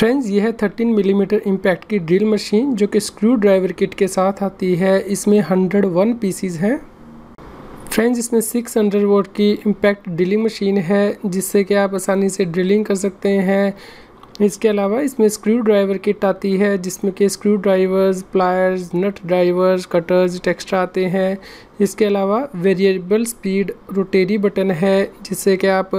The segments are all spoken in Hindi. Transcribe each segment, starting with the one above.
फ्रेंड्स यह है 13 मिलीमीटर इम्पैक्ट की ड्रिल मशीन जो कि स्क्रू ड्राइवर किट के साथ आती है इसमें 101 पीसीज हैं फ्रेंड्स इसमें सिक्स हंड्रेड वोट की इम्पैक्ट ड्रिलिंग मशीन है जिससे कि आप आसानी से ड्रिलिंग कर सकते हैं इसके अलावा इसमें स्क्रू ड्राइवर किट आती है जिसमें कि screw drivers pliers nut drivers cutters extra आते हैं इसके अलावा वेरिएबल स्पीड रोटेरी बटन है जिससे कि आप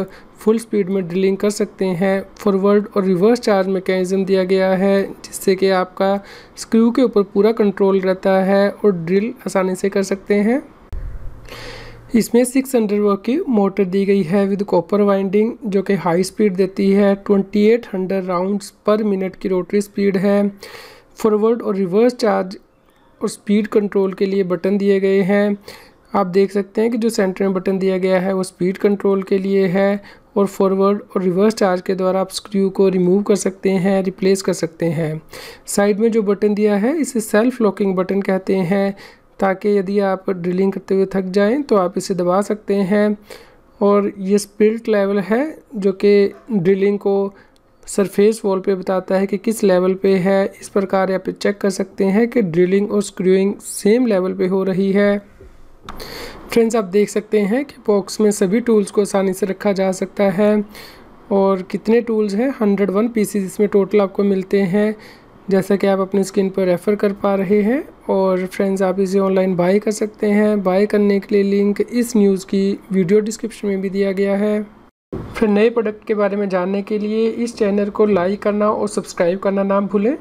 फुल स्पीड में ड्रिलिंग कर सकते हैं फॉरवर्ड और रिवर्स चार्ज मैकेनिज़्म दिया गया है जिससे कि आपका स्क्रू के ऊपर पूरा कंट्रोल रहता है और ड्रिल आसानी से कर सकते हैं इसमें सिक्स हंड्रेड वर्क की मोटर दी गई है विद कॉपर वाइंडिंग जो कि हाई स्पीड देती है twenty eight hundred rounds per minute की रोटरी स्पीड है फॉरवर्ड और रिवर्स चार्ज और स्पीड कंट्रोल के लिए बटन दिए गए हैं आप देख सकते हैं कि जो सेंटर में बटन दिया गया है वो स्पीड कंट्रोल के लिए है और फॉरवर्ड और रिवर्स चार्ज के द्वारा आप स्क्रू को रिमूव कर सकते हैं रिप्लेस कर सकते हैं साइड में जो बटन दिया है इसे सेल्फ लॉकिंग बटन कहते हैं ताकि यदि आप ड्रिलिंग करते हुए थक जाएं तो आप इसे दबा सकते हैं और ये स्पिरिट लेवल है जो कि ड्रिलिंग को सरफेस वॉल पे बताता है कि किस लेवल पे है इस प्रकार आप चेक कर सकते हैं कि ड्रिलिंग और स्क्रूइंग सेम लेवल पे हो रही है फ्रेंड्स आप देख सकते हैं कि बॉक्स में सभी टूल्स को आसानी से रखा जा सकता है और कितने टूल्स हैं हंड्रेड वन पीसीज इसमें टोटल आपको मिलते हैं जैसा कि आप अपनी स्क्रीन पर रेफ़र कर पा रहे हैं और फ्रेंड्स आप इसे ऑनलाइन बाय कर सकते हैं बाय करने के लिए लिंक इस न्यूज़ की वीडियो डिस्क्रिप्शन में भी दिया गया है फिर नए प्रोडक्ट के बारे में जानने के लिए इस चैनल को लाइक करना और सब्सक्राइब करना ना भूलें